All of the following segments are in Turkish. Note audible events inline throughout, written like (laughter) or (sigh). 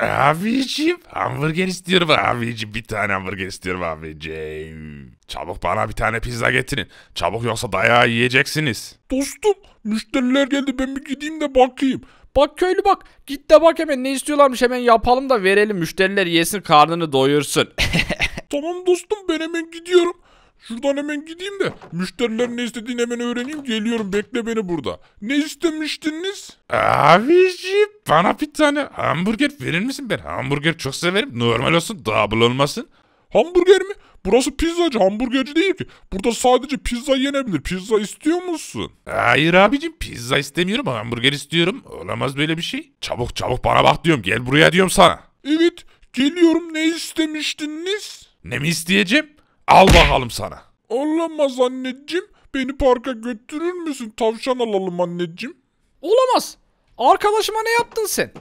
Abicim hamburger istiyorum abicim. Bir tane hamburger istiyorum abicim. Çabuk bana bir tane pizza getirin. Çabuk yoksa dayağı yiyeceksiniz. Dostum müşteriler geldi ben bir gideyim de bakayım. Bak köylü bak git de bak hemen ne istiyorlarmış hemen yapalım da verelim müşteriler yesin karnını doyursun. (laughs) tamam dostum ben hemen gidiyorum. Şuradan hemen gideyim de müşterilerin ne istediğini hemen öğreneyim. Geliyorum bekle beni burada. Ne istemiştiniz? Abiciğim bana bir tane hamburger verir misin? Ben hamburger çok severim. Normal olsun double olmasın. Hamburger mi? Burası pizzacı, hamburgerci değil ki. Burada sadece pizza yenebilir. Pizza istiyor musun? Hayır abicim pizza istemiyorum. Hamburger istiyorum. Olamaz böyle bir şey. Çabuk çabuk bana bak diyorum. Gel buraya diyorum sana. Evet. Geliyorum. Ne istemiştiniz? Ne mi isteyeceğim? Al bakalım sana. Olamaz anneciğim. Beni parka götürür müsün? Tavşan alalım anneciğim. Olamaz. Arkadaşıma ne yaptın sen?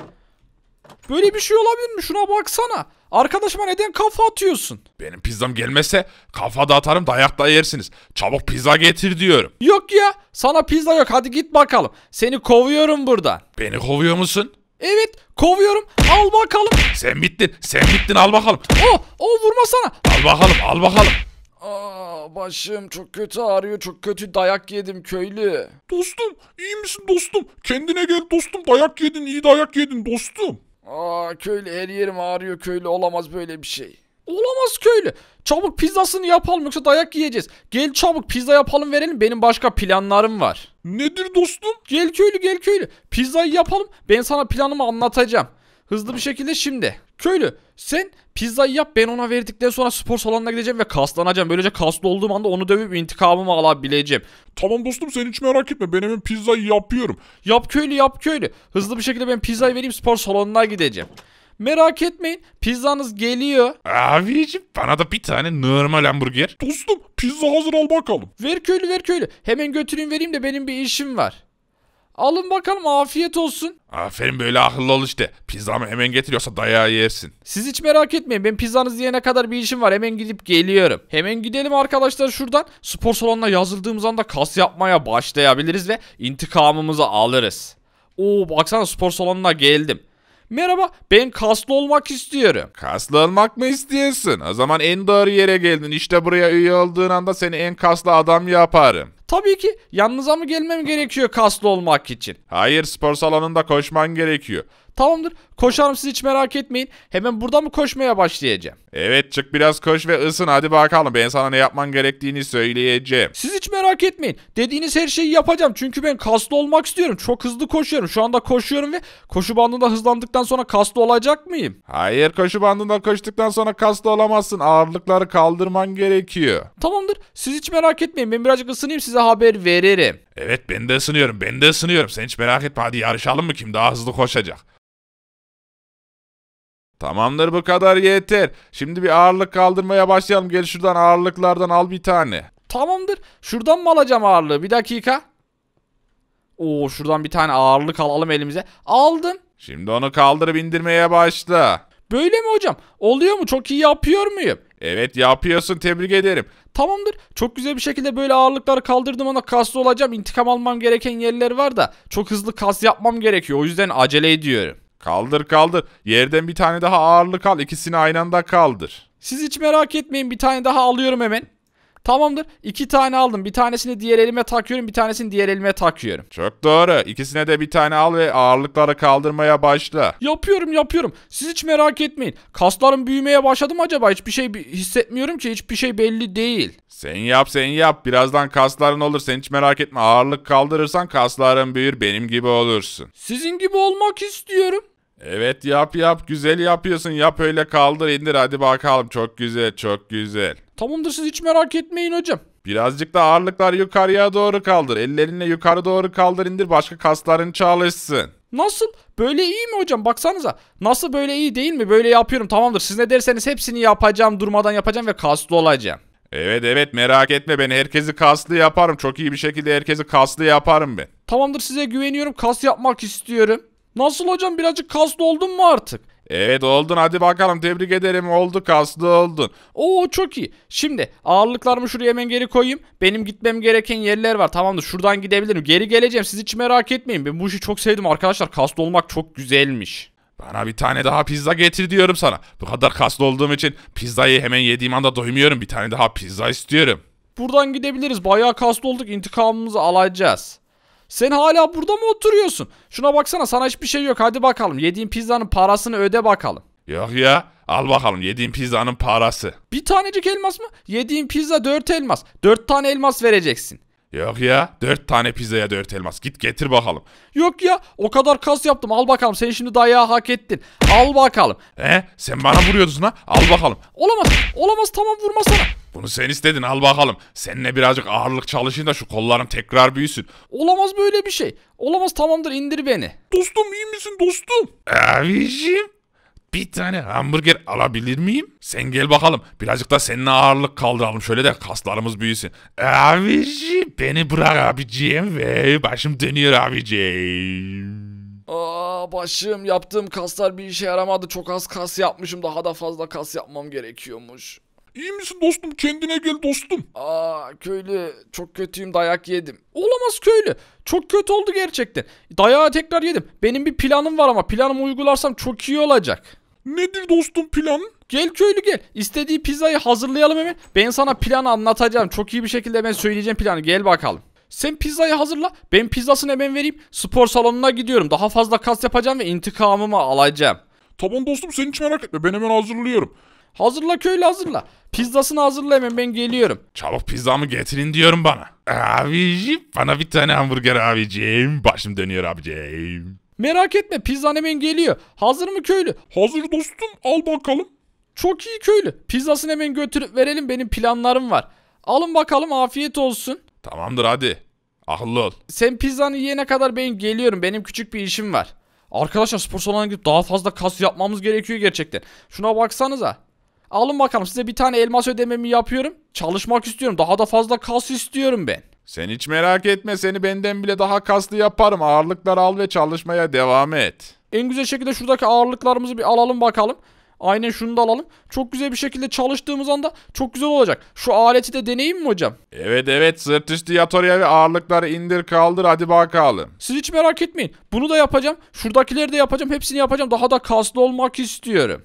Böyle bir şey olabilir mi? Şuna baksana. Arkadaşıma neden kafa atıyorsun? Benim pizzam gelmezse kafa da atarım dayak da yersiniz. Çabuk pizza getir diyorum. Yok ya. Sana pizza yok. Hadi git bakalım. Seni kovuyorum burada. Beni kovuyor musun? Evet kovuyorum. Al bakalım. Sen bittin. Sen bittin al bakalım. O, o vurma sana. Al bakalım al bakalım. Aa, başım çok kötü ağrıyor. Çok kötü dayak yedim köylü. Dostum iyi misin dostum? Kendine gel dostum. Dayak yedin iyi dayak yedin dostum. Aa, köylü her yerim ağrıyor köylü. Olamaz böyle bir şey. Olamaz köylü. Çabuk pizzasını yapalım yoksa dayak yiyeceğiz. Gel çabuk pizza yapalım verelim. Benim başka planlarım var. Nedir dostum? Gel köylü gel köylü. Pizzayı yapalım. Ben sana planımı anlatacağım. Hızlı bir şekilde şimdi. Köylü sen pizzayı yap ben ona verdikten sonra spor salonuna gideceğim ve kaslanacağım. Böylece kaslı olduğum anda onu dövüp intikamımı alabileceğim. Tamam dostum sen hiç merak etme ben hemen pizzayı yapıyorum. Yap köylü yap köylü. Hızlı bir şekilde ben pizzayı vereyim spor salonuna gideceğim. Merak etmeyin pizzanız geliyor. Abiciğim bana da bir tane normal hamburger. Dostum pizza hazır al bakalım. Ver köylü ver köylü. Hemen götüreyim vereyim de benim bir işim var. Alın bakalım afiyet olsun. Aferin böyle akıllı ol işte. Pizzamı hemen getiriyorsa dayağı yersin. Siz hiç merak etmeyin. Ben pizzanız yiyene kadar bir işim var. Hemen gidip geliyorum. Hemen gidelim arkadaşlar şuradan. Spor salonuna yazıldığımız anda kas yapmaya başlayabiliriz ve intikamımızı alırız. Oo baksana spor salonuna geldim. Merhaba ben kaslı olmak istiyorum. Kaslı olmak mı istiyorsun? O zaman en doğru yere geldin. İşte buraya üye olduğun anda seni en kaslı adam yaparım. Tabii ki yanınıza mı gelmem gerekiyor kaslı olmak için? Hayır spor salonunda koşman gerekiyor. Tamamdır. Koşarım siz hiç merak etmeyin. Hemen buradan mı koşmaya başlayacağım? Evet çık biraz koş ve ısın hadi bakalım. Ben sana ne yapman gerektiğini söyleyeceğim. Siz hiç merak etmeyin. Dediğiniz her şeyi yapacağım. Çünkü ben kaslı olmak istiyorum. Çok hızlı koşuyorum. Şu anda koşuyorum ve koşu bandında hızlandıktan sonra kaslı olacak mıyım? Hayır koşu bandında koştuktan sonra kaslı olamazsın. Ağırlıkları kaldırman gerekiyor. Tamamdır. Siz hiç merak etmeyin. Ben birazcık ısınayım size haber veririm. Evet ben de ısınıyorum. Ben de ısınıyorum. Sen hiç merak etme hadi yarışalım mı kim daha hızlı koşacak. Tamamdır bu kadar yeter. Şimdi bir ağırlık kaldırmaya başlayalım. Gel şuradan ağırlıklardan al bir tane. Tamamdır. Şuradan mı alacağım ağırlığı? Bir dakika. Oo şuradan bir tane ağırlık alalım elimize. Aldım. Şimdi onu kaldırıp indirmeye başla. Böyle mi hocam? Oluyor mu? Çok iyi yapıyor muyum? Evet yapıyorsun tebrik ederim. Tamamdır. Çok güzel bir şekilde böyle ağırlıkları kaldırdım ona kaslı olacağım. İntikam almam gereken yerler var da çok hızlı kas yapmam gerekiyor. O yüzden acele ediyorum. Kaldır kaldır. Yerden bir tane daha ağırlık al. İkisini aynı anda kaldır. Siz hiç merak etmeyin bir tane daha alıyorum hemen. Tamamdır. İki tane aldım. Bir tanesini diğer elime takıyorum. Bir tanesini diğer elime takıyorum. Çok doğru. İkisine de bir tane al ve ağırlıkları kaldırmaya başla. Yapıyorum yapıyorum. Siz hiç merak etmeyin. Kaslarım büyümeye başladı mı acaba? Hiçbir şey hissetmiyorum ki. Hiçbir şey belli değil. Sen yap sen yap. Birazdan kasların olur. Sen hiç merak etme. Ağırlık kaldırırsan kasların büyür. Benim gibi olursun. Sizin gibi olmak istiyorum. Evet yap yap güzel yapıyorsun yap öyle kaldır indir hadi bakalım çok güzel çok güzel. Tamamdır siz hiç merak etmeyin hocam. Birazcık da ağırlıklar yukarıya doğru kaldır. Ellerinle yukarı doğru kaldır indir başka kasların çalışsın. Nasıl? Böyle iyi mi hocam? Baksanıza. Nasıl böyle iyi değil mi? Böyle yapıyorum tamamdır. Siz ne derseniz hepsini yapacağım. Durmadan yapacağım ve kaslı olacağım. Evet evet merak etme ben herkesi kaslı yaparım. Çok iyi bir şekilde herkesi kaslı yaparım ben. Tamamdır size güveniyorum. Kas yapmak istiyorum. Nasıl hocam birazcık kaslı oldun mu artık? Evet oldun hadi bakalım tebrik ederim oldu kaslı oldun. Oo çok iyi. Şimdi ağırlıklarımı şuraya hemen geri koyayım. Benim gitmem gereken yerler var tamamdır şuradan gidebilirim. Geri geleceğim siz hiç merak etmeyin. Ben bu işi çok sevdim arkadaşlar kaslı olmak çok güzelmiş. Bana bir tane daha pizza getir diyorum sana. Bu kadar kaslı olduğum için pizzayı hemen yediğim anda doymuyorum. Bir tane daha pizza istiyorum. Buradan gidebiliriz. Bayağı kaslı olduk. İntikamımızı alacağız. Sen hala burada mı oturuyorsun? Şuna baksana sana hiçbir şey yok. Hadi bakalım yediğin pizzanın parasını öde bakalım. Yok ya. Al bakalım yediğin pizzanın parası. Bir tanecik elmas mı? Yediğin pizza dört elmas. Dört tane elmas vereceksin. Yok ya. Dört tane pizzaya dört elmas. Git getir bakalım. Yok ya. O kadar kas yaptım. Al bakalım. Sen şimdi dayağı hak ettin. Al bakalım. He? Sen bana vuruyordun ha. Al bakalım. Olamaz. Olamaz. Tamam vurma sana. Bunu sen istedin al bakalım. Seninle birazcık ağırlık çalışayım da şu kollarım tekrar büyüsün. Olamaz böyle bir şey. Olamaz tamamdır indir beni. Dostum iyi misin dostum? Abicim bir tane hamburger alabilir miyim? Sen gel bakalım. Birazcık da senin ağırlık kaldıralım. Şöyle de kaslarımız büyüsün. Abici beni bırak abiciğim ve başım dönüyor abiciğim. Aa başım yaptığım kaslar bir işe yaramadı. Çok az kas yapmışım. Daha da fazla kas yapmam gerekiyormuş. İyi misin dostum? Kendine gel dostum. Aa köylü çok kötüyüm dayak yedim. Olamaz köylü. Çok kötü oldu gerçekten. Dayağı tekrar yedim. Benim bir planım var ama planımı uygularsam çok iyi olacak. Nedir dostum plan? Gel köylü gel. İstediği pizzayı hazırlayalım hemen. Ben sana planı anlatacağım. Çok iyi bir şekilde ben söyleyeceğim planı. Gel bakalım. Sen pizzayı hazırla. Ben pizzasını hemen vereyim. Spor salonuna gidiyorum. Daha fazla kas yapacağım ve intikamımı alacağım. Tamam dostum sen hiç merak etme. Ben hemen hazırlıyorum. Hazırla köylü hazırla. Pizzasını hazırla hemen ben geliyorum. Çabuk pizzamı getirin diyorum bana. Abicim bana bir tane hamburger abicim. Başım dönüyor abicim. Merak etme pizzan hemen geliyor. Hazır mı köylü? Hazır dostum al bakalım. Çok iyi köylü. Pizzasını hemen götürüp verelim benim planlarım var. Alın bakalım afiyet olsun. Tamamdır hadi. Ahıllı ol. Sen pizzanı yiyene kadar ben geliyorum. Benim küçük bir işim var. Arkadaşlar spor salonuna gidip daha fazla kas yapmamız gerekiyor gerçekten. Şuna baksanıza. Alın bakalım size bir tane elmas ödememi yapıyorum. Çalışmak istiyorum. Daha da fazla kas istiyorum ben. Sen hiç merak etme seni benden bile daha kaslı yaparım. Ağırlıklar al ve çalışmaya devam et. En güzel şekilde şuradaki ağırlıklarımızı bir alalım bakalım. Aynen şunu da alalım. Çok güzel bir şekilde çalıştığımız anda çok güzel olacak. Şu aleti de deneyeyim mi hocam? Evet evet sırt üstü yatorya ve ağırlıkları indir kaldır hadi bakalım. Siz hiç merak etmeyin. Bunu da yapacağım. Şuradakileri de yapacağım. Hepsini yapacağım. Daha da kaslı olmak istiyorum.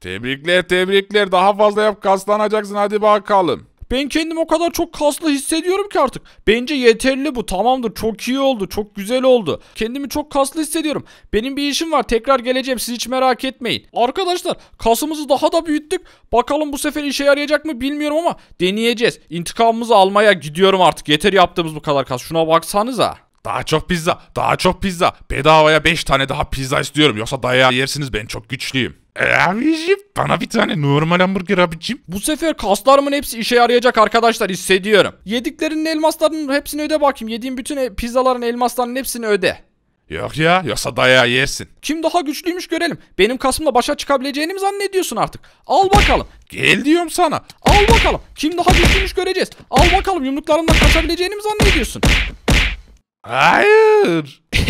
Tebrikler tebrikler. Daha fazla yap kaslanacaksın hadi bakalım. Ben kendimi o kadar çok kaslı hissediyorum ki artık. Bence yeterli bu tamamdır çok iyi oldu çok güzel oldu. Kendimi çok kaslı hissediyorum. Benim bir işim var tekrar geleceğim siz hiç merak etmeyin. Arkadaşlar kasımızı daha da büyüttük. Bakalım bu sefer işe yarayacak mı bilmiyorum ama deneyeceğiz. İntikamımızı almaya gidiyorum artık. Yeter yaptığımız bu kadar kas. Şuna baksanıza. Daha çok pizza, daha çok pizza. Bedavaya 5 tane daha pizza istiyorum. Yoksa dayağı yersiniz ben çok güçlüyüm. E, abicim bana bir tane normal hamburger abicim. Bu sefer kaslarımın hepsi işe yarayacak arkadaşlar hissediyorum. Yediklerinin elmaslarının hepsini öde bakayım. Yediğim bütün e- pizzaların elmaslarının hepsini öde. Yok ya yasa dayağı yersin. Kim daha güçlüymüş görelim. Benim kasımla başa çıkabileceğini mi zannediyorsun artık? Al bakalım. Gel diyorum sana. Al bakalım. Kim daha güçlüymüş göreceğiz. Al bakalım yumruklarından kaçabileceğini mi zannediyorsun? Hayır. (laughs)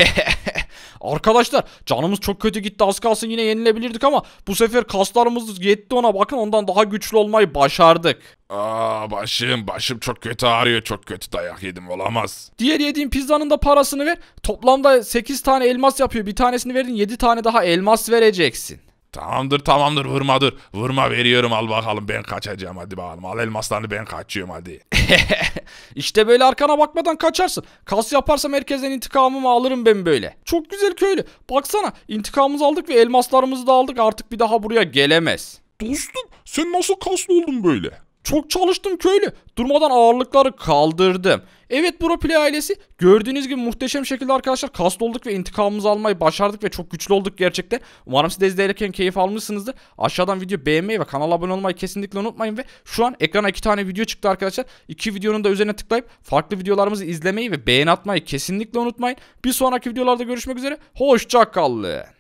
Arkadaşlar canımız çok kötü gitti az kalsın yine yenilebilirdik ama bu sefer kaslarımız yetti ona bakın ondan daha güçlü olmayı başardık. Aa başım başım çok kötü ağrıyor çok kötü dayak yedim olamaz. Diğer yediğin pizzanın da parasını ver toplamda 8 tane elmas yapıyor bir tanesini verdin 7 tane daha elmas vereceksin. Tamamdır tamamdır vurma dur. Vurma veriyorum al bakalım ben kaçacağım hadi bakalım. Al elmaslarını ben kaçıyorum hadi. (laughs) İşte böyle arkana bakmadan kaçarsın. Kas yaparsam herkesten intikamımı alırım ben böyle. Çok güzel köylü. Baksana intikamımızı aldık ve elmaslarımızı da aldık artık bir daha buraya gelemez. Dostum sen nasıl kaslı oldun böyle? Çok çalıştım köylü. Durmadan ağırlıkları kaldırdım. Evet Bro Play ailesi gördüğünüz gibi muhteşem şekilde arkadaşlar kaslı olduk ve intikamımızı almayı başardık ve çok güçlü olduk gerçekten. Umarım siz de izlerken keyif almışsınızdır. Aşağıdan video beğenmeyi ve kanala abone olmayı kesinlikle unutmayın ve şu an ekrana iki tane video çıktı arkadaşlar. İki videonun da üzerine tıklayıp farklı videolarımızı izlemeyi ve beğen atmayı kesinlikle unutmayın. Bir sonraki videolarda görüşmek üzere. Hoşçakalın.